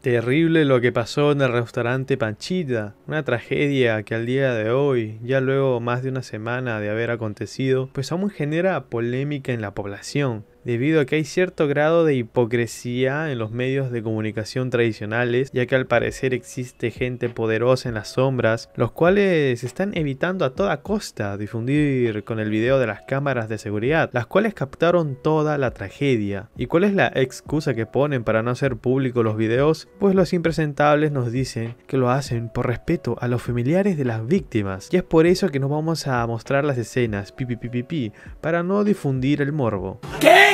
Terrible lo que pasó en el restaurante Panchita, una tragedia que al día de hoy, ya luego más de una semana de haber acontecido, pues aún genera polémica en la población, debido a que hay cierto grado de hipocresía en los medios de comunicación tradicionales, ya que al parecer existe gente poderosa en las sombras, los cuales están evitando a toda costa difundir con el video de las cámaras de seguridad, las cuales captaron toda la tragedia. ¿Y cuál es la excusa que ponen para no hacer público los videos? Pues los impresentables nos dicen que lo hacen por respeto a los familiares de las víctimas, y es por eso que nos vamos a mostrar las escenas, pi, para no difundir el morbo. ¿Qué?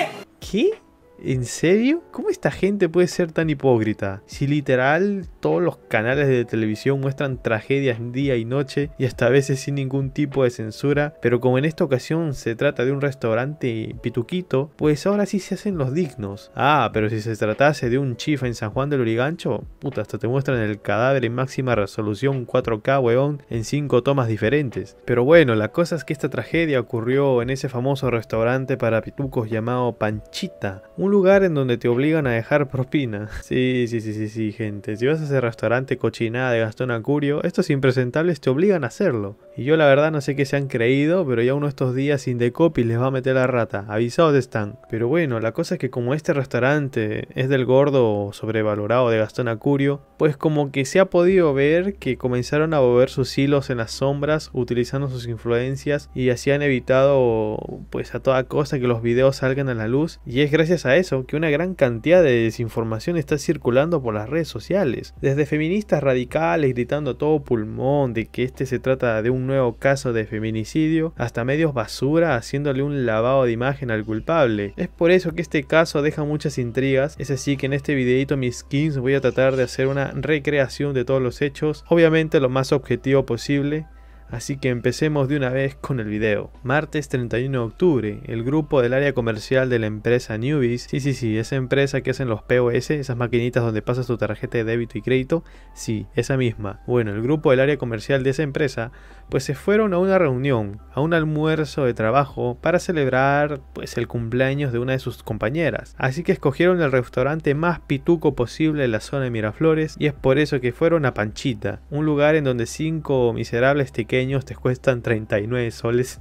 ¿En serio? ¿Cómo esta gente puede ser tan hipócrita? Si literal todos los canales de televisión muestran tragedias día y noche y hasta a veces sin ningún tipo de censura, pero como en esta ocasión se trata de un restaurante pituquito, pues ahora sí se hacen los dignos. Ah, pero si se tratase de un chifa en San Juan del Urigancho, puta, hasta te muestran el cadáver en máxima resolución 4K, weón, en 5 tomas diferentes. Pero bueno, la cosa es que esta tragedia ocurrió en ese famoso restaurante para pitucos llamado Panchita, un lugar en donde te obligan a dejar propina. Sí, sí, sí, sí, sí, gente. Si vas a ese restaurante cochinada de Gastón Acurio, estos impresentables te obligan a hacerlo. Y yo la verdad no sé qué se han creído, pero ya uno de estos días sin decopi les va a meter la rata. Avisados están. Pero bueno, la cosa es que como este restaurante es del gordo sobrevalorado de Gastón Acurio, pues como que se ha podido ver que comenzaron a mover sus hilos en las sombras utilizando sus influencias y así han evitado pues a toda cosa que los videos salgan a la luz. Y es gracias a eso que una gran cantidad de desinformación está circulando por las redes sociales. Desde feministas radicales gritando a todo pulmón de que este se trata de un nuevo caso de feminicidio, hasta medios basura haciéndole un lavado de imagen al culpable. Es por eso que este caso deja muchas intrigas, es así que en este videito mis skins voy a tratar de hacer una recreación de todos los hechos, obviamente lo más objetivo posible, Así que empecemos de una vez con el video. Martes 31 de octubre, el grupo del área comercial de la empresa Newbies, sí, sí, sí, esa empresa que hacen los POS, esas maquinitas donde pasas tu tarjeta de débito y crédito, sí, esa misma. Bueno, el grupo del área comercial de esa empresa, pues se fueron a una reunión, a un almuerzo de trabajo para celebrar pues el cumpleaños de una de sus compañeras. Así que escogieron el restaurante más pituco posible En la zona de Miraflores y es por eso que fueron a Panchita, un lugar en donde cinco miserables tickets te cuestan 39 soles.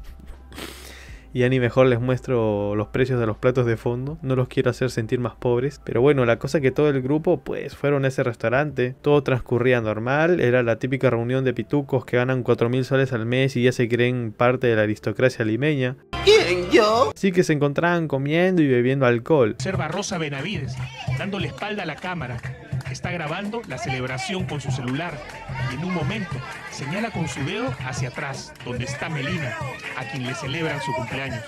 y a ni mejor les muestro los precios de los platos de fondo, no los quiero hacer sentir más pobres. Pero bueno, la cosa que todo el grupo pues fueron a ese restaurante, todo transcurría normal, era la típica reunión de pitucos que ganan 4.000 soles al mes y ya se creen parte de la aristocracia limeña. ¿Quién yo? Sí que se encontraban comiendo y bebiendo alcohol. Serva Rosa Benavides, dándole espalda a la cámara está grabando la celebración con su celular y en un momento señala con su dedo hacia atrás, donde está Melina, a quien le celebran su cumpleaños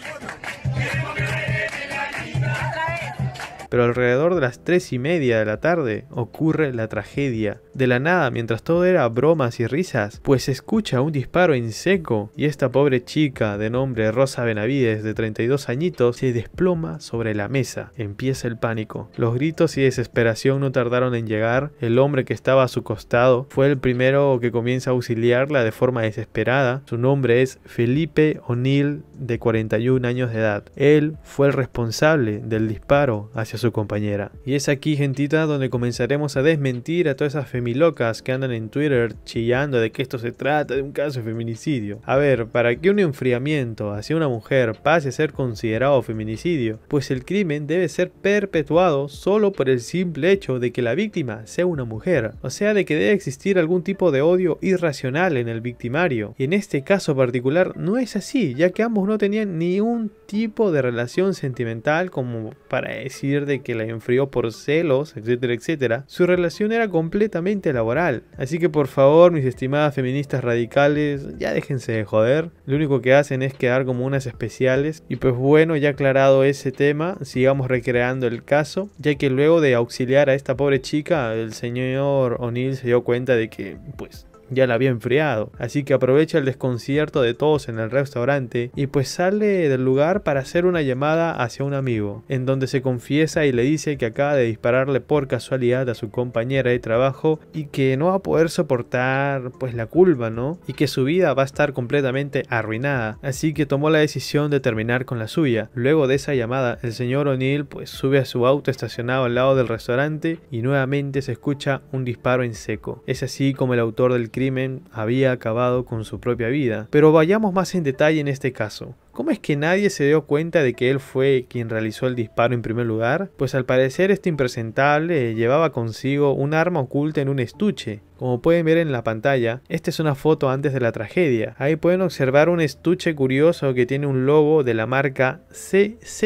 pero alrededor de las tres y media de la tarde ocurre la tragedia. De la nada, mientras todo era bromas y risas, pues se escucha un disparo en seco y esta pobre chica de nombre Rosa Benavides de 32 añitos se desploma sobre la mesa. Empieza el pánico. Los gritos y desesperación no tardaron en llegar. El hombre que estaba a su costado fue el primero que comienza a auxiliarla de forma desesperada. Su nombre es Felipe O'Neill de 41 años de edad. Él fue el responsable del disparo hacia su compañera. Y es aquí, gentita, donde comenzaremos a desmentir a todas esas femilocas que andan en Twitter chillando de que esto se trata de un caso de feminicidio. A ver, para que un enfriamiento hacia una mujer pase a ser considerado feminicidio, pues el crimen debe ser perpetuado solo por el simple hecho de que la víctima sea una mujer, o sea, de que debe existir algún tipo de odio irracional en el victimario. Y en este caso particular no es así, ya que ambos no tenían ni un tipo de relación sentimental como para decir de que la enfrió por celos, etcétera, etcétera, su relación era completamente laboral. Así que por favor, mis estimadas feministas radicales, ya déjense de joder. Lo único que hacen es quedar como unas especiales. Y pues bueno, ya aclarado ese tema, sigamos recreando el caso, ya que luego de auxiliar a esta pobre chica, el señor O'Neill se dio cuenta de que, pues, ya la había enfriado, así que aprovecha el desconcierto de todos en el restaurante y pues sale del lugar para hacer una llamada hacia un amigo, en donde se confiesa y le dice que acaba de dispararle por casualidad a su compañera de trabajo y que no va a poder soportar pues la culpa, ¿no? Y que su vida va a estar completamente arruinada, así que tomó la decisión de terminar con la suya. Luego de esa llamada, el señor O'Neill pues sube a su auto estacionado al lado del restaurante y nuevamente se escucha un disparo en seco. Es así como el autor del crimen había acabado con su propia vida, pero vayamos más en detalle en este caso. ¿Cómo es que nadie se dio cuenta de que él fue quien realizó el disparo en primer lugar? Pues al parecer este impresentable llevaba consigo un arma oculta en un estuche. Como pueden ver en la pantalla, esta es una foto antes de la tragedia. Ahí pueden observar un estuche curioso que tiene un logo de la marca CZ,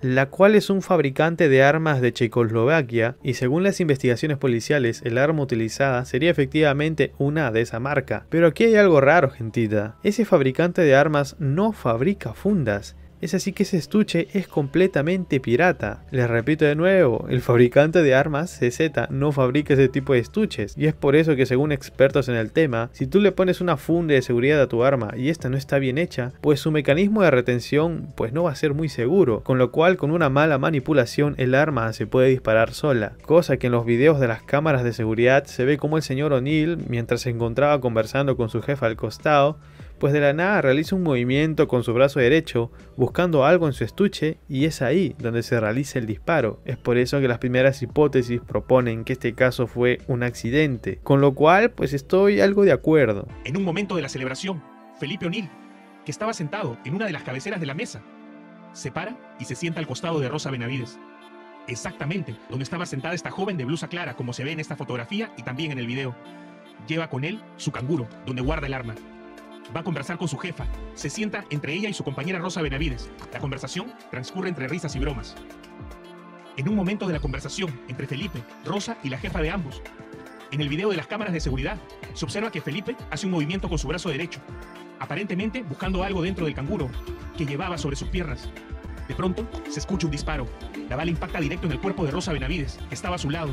la cual es un fabricante de armas de Checoslovaquia y según las investigaciones policiales, el arma utilizada sería efectivamente una de esa marca. Pero aquí hay algo raro, gentita. Ese fabricante de armas no fabrica fundas. Es así que ese estuche es completamente pirata. Les repito de nuevo, el fabricante de armas CZ no fabrica ese tipo de estuches y es por eso que según expertos en el tema, si tú le pones una funda de seguridad a tu arma y esta no está bien hecha, pues su mecanismo de retención pues no va a ser muy seguro, con lo cual con una mala manipulación el arma se puede disparar sola, cosa que en los videos de las cámaras de seguridad se ve como el señor O'Neill mientras se encontraba conversando con su jefa al costado, pues de la nada realiza un movimiento con su brazo derecho buscando algo en su estuche y es ahí donde se realiza el disparo. Es por eso que las primeras hipótesis proponen que este caso fue un accidente, con lo cual pues estoy algo de acuerdo. En un momento de la celebración, Felipe O'Neill, que estaba sentado en una de las cabeceras de la mesa, se para y se sienta al costado de Rosa Benavides. Exactamente donde estaba sentada esta joven de blusa clara como se ve en esta fotografía y también en el video. Lleva con él su canguro, donde guarda el arma. Va a conversar con su jefa. Se sienta entre ella y su compañera Rosa Benavides. La conversación transcurre entre risas y bromas. En un momento de la conversación entre Felipe, Rosa y la jefa de ambos, en el video de las cámaras de seguridad, se observa que Felipe hace un movimiento con su brazo derecho, aparentemente buscando algo dentro del canguro que llevaba sobre sus piernas. De pronto, se escucha un disparo. La bala impacta directo en el cuerpo de Rosa Benavides, que estaba a su lado.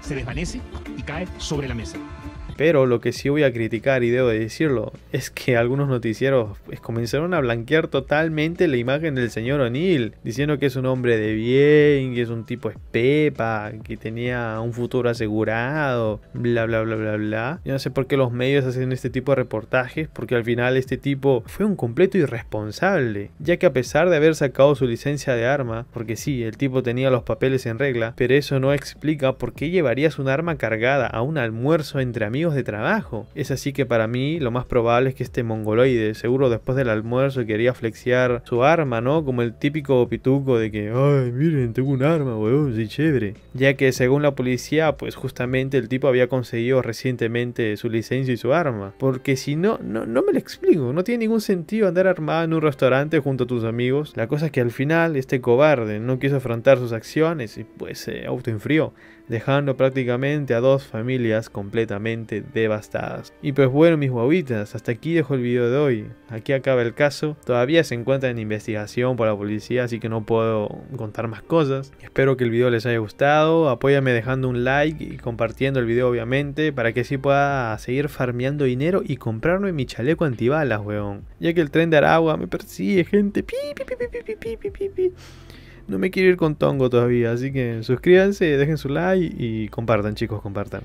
Se desvanece y cae sobre la mesa. Pero lo que sí voy a criticar, y debo de decirlo, es que algunos noticieros pues, comenzaron a blanquear totalmente la imagen del señor O'Neill, diciendo que es un hombre de bien, que es un tipo espepa, que tenía un futuro asegurado, bla, bla, bla, bla, bla. Yo no sé por qué los medios hacen este tipo de reportajes, porque al final este tipo fue un completo irresponsable, ya que a pesar de haber sacado su licencia de arma, porque sí, el tipo tenía los papeles en regla, pero eso no explica por qué llevarías un arma cargada a un almuerzo entre amigos de trabajo. Es así que para mí lo más probable es que este mongoloide, seguro después del almuerzo quería flexiar su arma, ¿no? Como el típico pituco de que, ay, miren, tengo un arma, weón, sí, chévere. Ya que según la policía, pues justamente el tipo había conseguido recientemente su licencia y su arma. Porque si no, no, me lo explico, no tiene ningún sentido andar armado en un restaurante junto a tus amigos. La cosa es que al final este cobarde no quiso afrontar sus acciones y pues se eh, dejando prácticamente a dos familias completamente devastadas. Y pues bueno mis guavitas hasta aquí dejo el video de hoy, aquí acaba el caso, todavía se encuentra en investigación por la policía así que no puedo contar más cosas. Espero que el video les haya gustado, apóyame dejando un like y compartiendo el video obviamente para que así pueda seguir farmeando dinero y comprarme mi chaleco antibalas weón, ya que el tren de Aragua me persigue gente, pi, no me quiero ir con Tongo todavía, así que suscríbanse, dejen su like y compartan chicos, compartan.